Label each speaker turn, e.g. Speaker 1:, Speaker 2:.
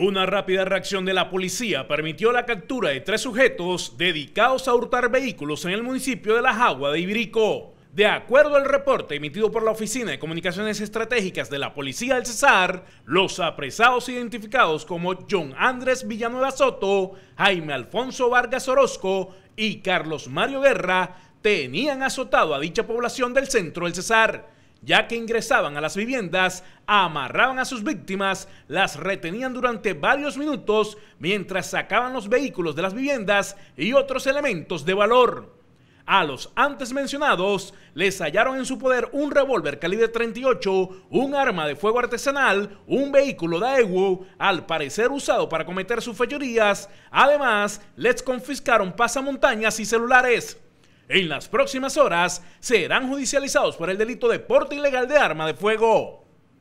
Speaker 1: Una rápida reacción de la policía permitió la captura de tres sujetos dedicados a hurtar vehículos en el municipio de La Jagua de Ibirico. De acuerdo al reporte emitido por la Oficina de Comunicaciones Estratégicas de la Policía del Cesar, los apresados identificados como John Andrés Villanueva Soto, Jaime Alfonso Vargas Orozco y Carlos Mario Guerra tenían azotado a dicha población del centro del Cesar ya que ingresaban a las viviendas, amarraban a sus víctimas, las retenían durante varios minutos mientras sacaban los vehículos de las viviendas y otros elementos de valor. A los antes mencionados les hallaron en su poder un revólver calibre 38, un arma de fuego artesanal, un vehículo Daewoo, al parecer usado para cometer sus fechorías. Además, les confiscaron pasamontañas y celulares. En las próximas horas serán judicializados por el delito de porte ilegal de arma de fuego.